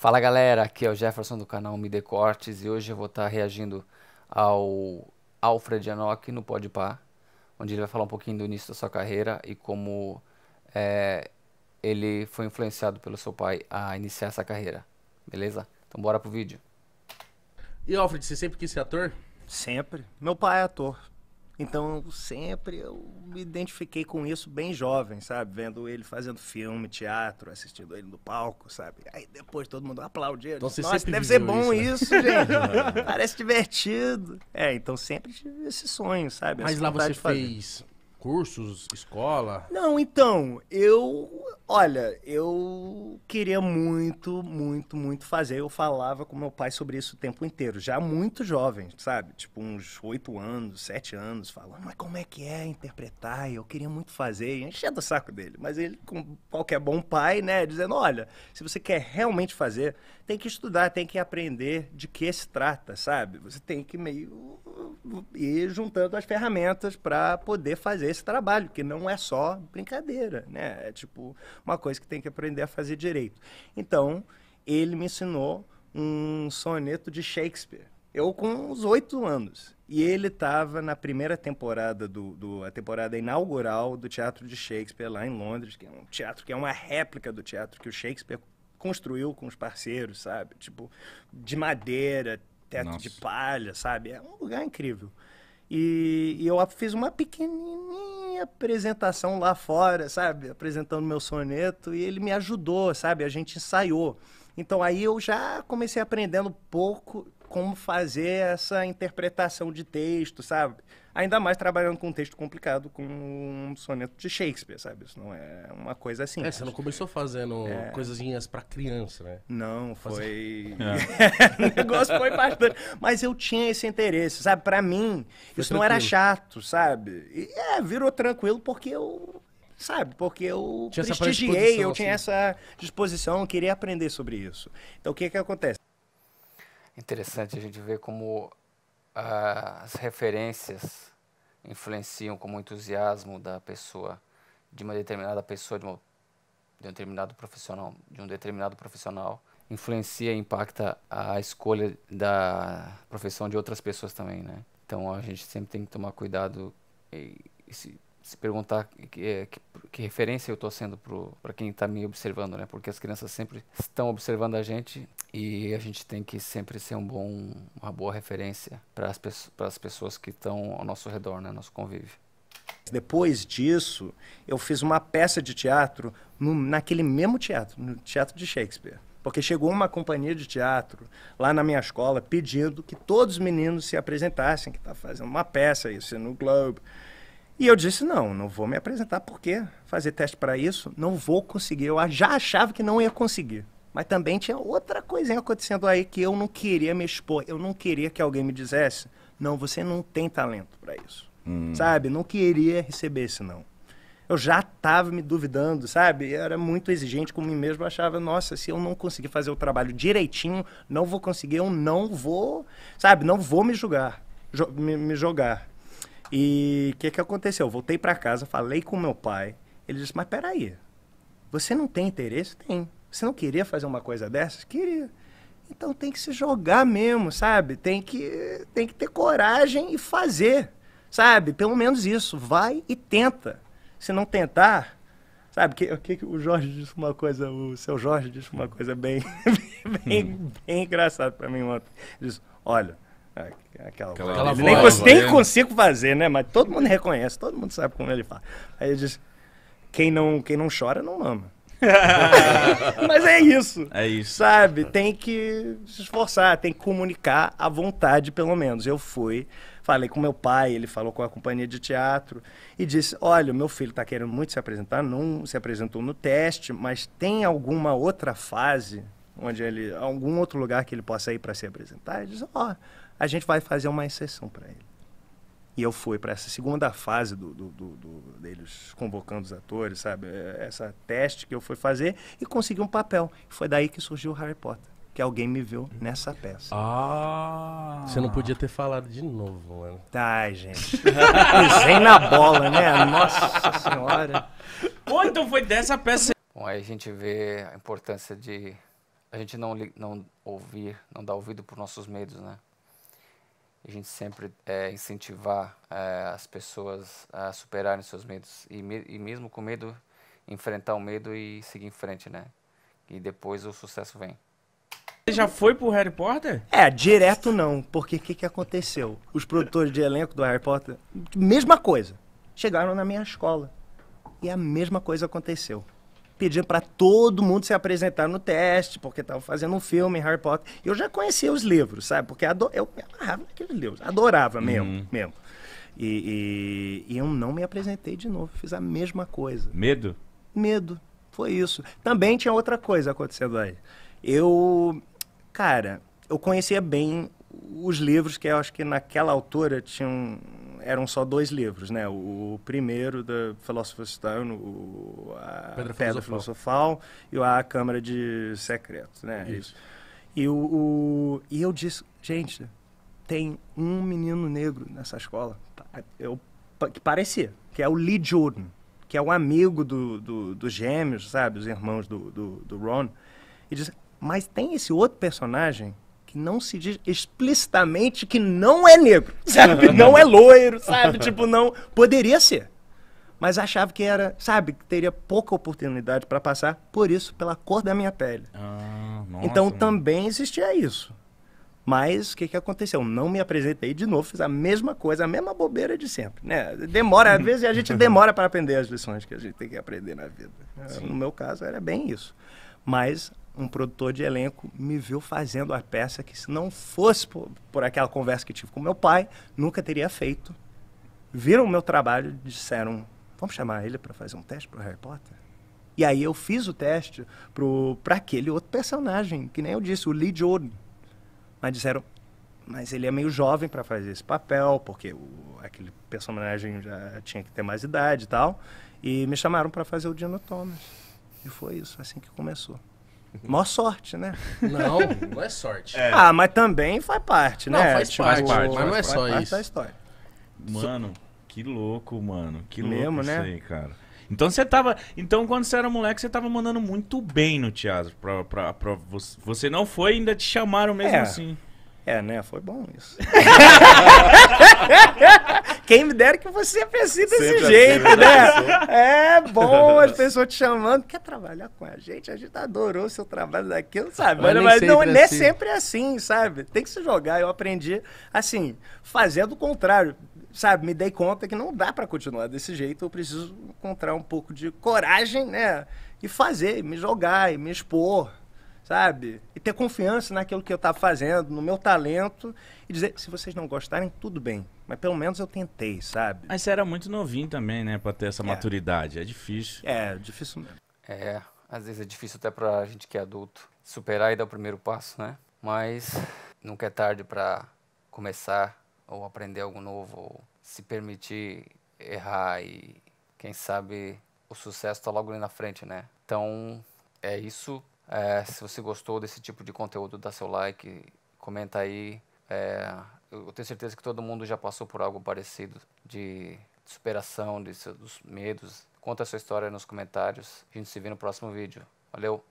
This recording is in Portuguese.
Fala galera, aqui é o Jefferson do canal Me Decortes e hoje eu vou estar tá reagindo ao Alfred Enoch no Podpah, onde ele vai falar um pouquinho do início da sua carreira e como é, ele foi influenciado pelo seu pai a iniciar essa carreira, beleza? Então bora pro vídeo. E Alfred, você sempre quis ser ator? Sempre. Meu pai é ator. Então, sempre eu me identifiquei com isso bem jovem, sabe? Vendo ele fazendo filme, teatro, assistindo ele no palco, sabe? Aí depois todo mundo aplaudia. Então, disse, Nossa, deve ser bom isso, né? isso gente. Parece divertido. É, então sempre tive esse sonho, sabe? Mas Essa lá você fez cursos, escola? Não, então, eu Olha, eu queria muito, muito, muito fazer. Eu falava com meu pai sobre isso o tempo inteiro, já muito jovem, sabe? Tipo, uns oito anos, sete anos, falando, mas como é que é interpretar? Eu queria muito fazer, e enchia do saco dele. Mas ele, como qualquer bom pai, né, dizendo: olha, se você quer realmente fazer, tem que estudar, tem que aprender de que se trata, sabe? Você tem que meio ir juntando as ferramentas para poder fazer esse trabalho, que não é só brincadeira, né? É tipo uma coisa que tem que aprender a fazer direito. Então, ele me ensinou um soneto de Shakespeare. Eu com uns oito anos. E ele estava na primeira temporada, do, do, a temporada inaugural do Teatro de Shakespeare lá em Londres, que é um teatro que é uma réplica do teatro que o Shakespeare construiu com os parceiros, sabe? Tipo, de madeira, teto Nossa. de palha, sabe? É um lugar incrível. E, e eu fiz uma pequenininha minha apresentação lá fora, sabe? Apresentando meu soneto e ele me ajudou, sabe? A gente ensaiou. Então aí eu já comecei aprendendo pouco como fazer essa interpretação de texto, sabe? Ainda mais trabalhando com um texto complicado, com um soneto de Shakespeare, sabe? Isso não é uma coisa assim. É, né? você não começou fazendo é... coisinhas para criança, né? Não, foi. É. o negócio foi bastante. Mas eu tinha esse interesse, sabe? Para mim, foi isso tranquilo. não era chato, sabe? E é, virou tranquilo porque eu sabe? Porque eu tinha prestigiei, eu tinha assim. essa disposição, eu queria aprender sobre isso. Então, o que que acontece? Interessante a gente ver como ah, as referências influenciam como entusiasmo da pessoa, de uma determinada pessoa, de, uma, de um determinado profissional, de um determinado profissional, influencia e impacta a escolha da profissão de outras pessoas também, né? Então a gente sempre tem que tomar cuidado e, e se, se perguntar que, que, é, que referência eu estou sendo para quem está me observando, né? Porque as crianças sempre estão observando a gente e a gente tem que sempre ser um bom, uma boa referência para as pessoas que estão ao nosso redor, né? Nosso convívio. Depois disso, eu fiz uma peça de teatro no, naquele mesmo teatro, no Teatro de Shakespeare. Porque chegou uma companhia de teatro lá na minha escola pedindo que todos os meninos se apresentassem, que está fazendo uma peça isso no Globo. E eu disse: não, não vou me apresentar, porque fazer teste para isso não vou conseguir. Eu já achava que não ia conseguir. Mas também tinha outra coisinha acontecendo aí que eu não queria me expor. Eu não queria que alguém me dissesse: não, você não tem talento para isso. Hum. Sabe? Não queria receber isso, não. Eu já estava me duvidando, sabe? Eu era muito exigente com mim mesmo. Eu achava, nossa, se eu não conseguir fazer o trabalho direitinho, não vou conseguir, eu não vou, sabe? Não vou me julgar, jo me, me jogar. E o que, que aconteceu? Eu voltei para casa, falei com meu pai. Ele disse: Mas peraí, você não tem interesse? Tem. Você não queria fazer uma coisa dessas? Queria. Então tem que se jogar mesmo, sabe? Tem que, tem que ter coragem e fazer, sabe? Pelo menos isso. Vai e tenta. Se não tentar, sabe? Que, que o Jorge disse uma coisa, o seu Jorge disse uma coisa bem, bem, hum. bem, engraçada para mim ontem. Ele disse: Olha Aquela, aquela voz. nem, voz, nem consigo fazer, né? Mas todo mundo reconhece, todo mundo sabe como ele fala. Aí ele diz: quem não, quem não chora não ama. Mas é isso. É isso. Sabe? Tem que se esforçar, tem que comunicar à vontade, pelo menos. Eu fui, falei com meu pai, ele falou com a companhia de teatro e disse: Olha, meu filho está querendo muito se apresentar, não se apresentou no teste, mas tem alguma outra fase onde ele. algum outro lugar que ele possa ir para se apresentar? Ele disse: Ó. Oh, a gente vai fazer uma exceção para ele. E eu fui para essa segunda fase do, do, do, do, deles convocando os atores, sabe? É, essa teste que eu fui fazer e consegui um papel. Foi daí que surgiu o Harry Potter que alguém me viu nessa peça. Ah! Você não podia ter falado de novo, mano. Tá, gente. Pisei na bola, né? Nossa senhora. Pô, então foi dessa peça. Bom, aí a gente vê a importância de a gente não, não ouvir, não dar ouvido por nossos medos, né? a gente sempre é, incentivar é, as pessoas a superarem seus medos e, me, e, mesmo com medo enfrentar o medo e seguir em frente, né? E depois o sucesso vem. Você já foi pro Harry Potter? É, direto não, porque o que, que aconteceu? Os produtores de elenco do Harry Potter, mesma coisa, chegaram na minha escola e a mesma coisa aconteceu pedindo para todo mundo se apresentar no teste, porque tava fazendo um filme em Harry Potter. Eu já conhecia os livros, sabe? Porque eu me amarrava naqueles livros, adorava mesmo, uhum. mesmo. E, e, e eu não me apresentei de novo, fiz a mesma coisa. Medo? Medo, foi isso. Também tinha outra coisa acontecendo aí. Eu, cara, eu conhecia bem os livros que eu acho que naquela altura tinham eram só dois livros, né? O, primeiro da Philosopher's Stone, o, a Pedra, Pedra Filosofal. Filosofal e a Câmara de Secretos, né? Isso. E, o, o, e eu disse, gente, tem um menino negro nessa escola, tá? eu, que parecia, que é o Lee Jordan, que é o um amigo dos do, gêmeos, sabe? Os irmãos do, do, do Ron. E disse, mas tem esse outro personagem que não se diz explicitamente que não é negro, sabe? não é loiro, sabe? Tipo, não. Poderia ser. Mas achava que era, sabe, que teria pouca oportunidade para passar, por isso, pela cor da minha pele. Ah, nossa, então mano. também existia isso. Mas o que, que aconteceu? Não me apresentei de novo, fiz a mesma coisa, a mesma bobeira de sempre. Né? Demora, às vezes a gente demora para aprender as lições que a gente tem que aprender na vida. Sim. No meu caso, era bem isso. Mas um produtor de elenco me viu fazendo a peça que, se não fosse por, por aquela conversa que tive com meu pai, nunca teria feito. Viram o meu trabalho e disseram: vamos chamar ele para fazer um teste para Harry Potter? E aí eu fiz o teste para aquele outro personagem, que nem eu disse, o Lee Jordan. Mas disseram: mas ele é meio jovem para fazer esse papel, porque o, aquele personagem já tinha que ter mais idade e tal. E me chamaram para fazer o Dino Thomas. E foi isso, assim que começou. Mó sorte, né? Não, não é sorte. É. Ah, mas também faz parte, né? faz, tipo, parte, faz parte, mas não é só isso. Da história. Mano, que louco, mano. Que louco Mesmo, isso né? aí, cara. Então você tava. Então, quando você era moleque, você tava mandando muito bem no teatro. Pra, pra, pra você, você não foi, ainda te chamaram mesmo é. assim. É, né? Foi bom isso. Quem me dera que você pensasse desse Sempre assim, jeito, né? né? Assim. É bom as pessoas te chamando. Quer trabalhar com a gente? A gente adorou o seu trabalho daquilo, sabe? Mas, mas não é assim. sempre assim, sabe? Tem que se jogar. Eu aprendi, assim, fazendo o contrário. Sabe, me dei conta que não dá para continuar desse jeito. Eu preciso encontrar um pouco de coragem, né? E fazer, me jogar, e me expor sabe? E ter confiança naquilo que eu estava fazendo, no meu talento e dizer, se vocês não gostarem, tudo bem, mas pelo menos eu tentei, sabe? Mas você era muito novinho também, né, para ter essa é. maturidade, é difícil. É, difícil mesmo. É, às vezes é difícil até para a gente que é adulto superar e dar o primeiro passo, né? Mas nunca é tarde para começar ou aprender algo novo, ou se permitir errar e quem sabe o sucesso está logo ali na frente, né? Então, é isso é, se você gostou desse tipo de conteúdo, dá seu like, comenta aí. É, eu tenho certeza que todo mundo já passou por algo parecido de superação de seus, dos medos. Conta a sua história nos comentários. A gente se vê no próximo vídeo. Valeu!